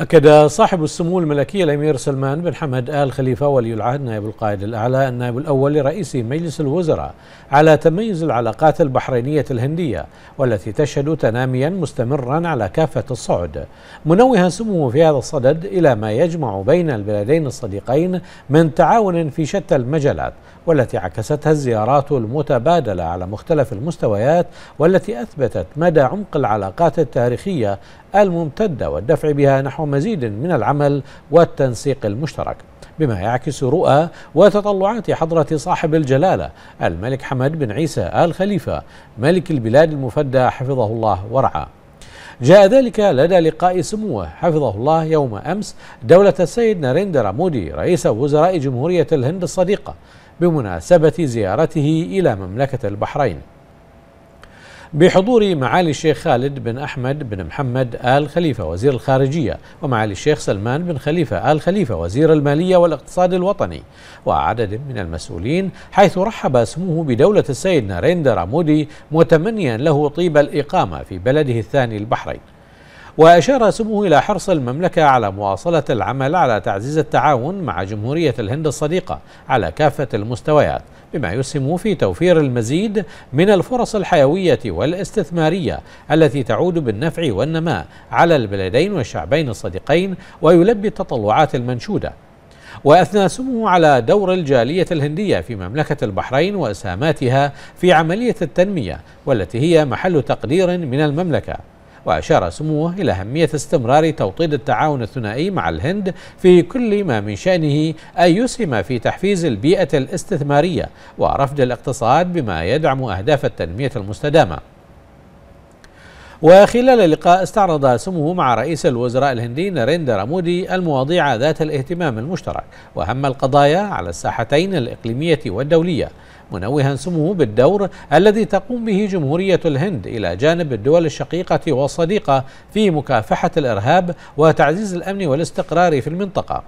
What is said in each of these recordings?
أكد صاحب السمو الملكي الأمير سلمان بن حمد آل خليفة ولي العهد نائب القائد الأعلى النائب الأول لرئيس مجلس الوزراء على تميز العلاقات البحرينية الهندية والتي تشهد تناميا مستمرا على كافة الصعد منوها سموه في هذا الصدد إلى ما يجمع بين البلدين الصديقين من تعاون في شتى المجالات والتي عكستها الزيارات المتبادلة على مختلف المستويات والتي أثبتت مدى عمق العلاقات التاريخية الممتدة والدفع بها نحو مزيد من العمل والتنسيق المشترك بما يعكس رؤى وتطلعات حضرة صاحب الجلالة الملك حمد بن عيسى آل خليفة ملك البلاد المفدى حفظه الله ورعاه جاء ذلك لدى لقاء سموه حفظه الله يوم أمس دولة السيد ناريندرا مودي رئيس وزراء جمهورية الهند الصديقة بمناسبة زيارته إلى مملكة البحرين بحضور معالي الشيخ خالد بن أحمد بن محمد آل خليفة وزير الخارجية ومعالي الشيخ سلمان بن خليفة آل خليفة وزير المالية والاقتصاد الوطني وعدد من المسؤولين حيث رحب سموه بدولة السيد ناريندرا مودي متمنيا له طيب الإقامة في بلده الثاني البحرين وأشار سموه إلى حرص المملكة على مواصلة العمل على تعزيز التعاون مع جمهورية الهند الصديقة على كافة المستويات بما يسهم في توفير المزيد من الفرص الحيوية والاستثمارية التي تعود بالنفع والنماء على البلدين والشعبين الصديقين ويلبي التطلعات المنشودة وأثنى سموه على دور الجالية الهندية في مملكة البحرين وإسهاماتها في عملية التنمية والتي هي محل تقدير من المملكة وأشار سموه إلى أهمية استمرار توطيد التعاون الثنائي مع الهند في كل ما من شأنه أن يسهم في تحفيز البيئة الاستثمارية ورفد الاقتصاد بما يدعم أهداف التنمية المستدامة وخلال اللقاء استعرض سموه مع رئيس الوزراء الهندي ناريندرا مودي المواضيع ذات الاهتمام المشترك وأهم القضايا على الساحتين الإقليمية والدولية منوها سموه بالدور الذي تقوم به جمهورية الهند إلى جانب الدول الشقيقة والصديقة في مكافحة الإرهاب وتعزيز الأمن والاستقرار في المنطقة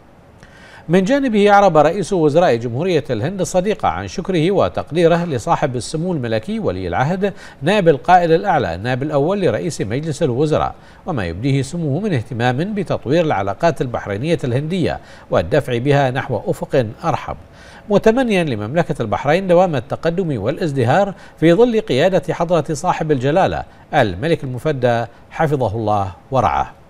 من جانبه أعرب رئيس وزراء جمهورية الهند الصديقة عن شكره وتقديره لصاحب السمو الملكي ولي العهد نائب القائد الأعلى النائب الأول لرئيس مجلس الوزراء وما يبديه سموه من اهتمام بتطوير العلاقات البحرينية الهندية والدفع بها نحو أفق أرحب متمنيا لمملكة البحرين دوام التقدم والازدهار في ظل قيادة حضرة صاحب الجلالة الملك المفدى حفظه الله ورعاه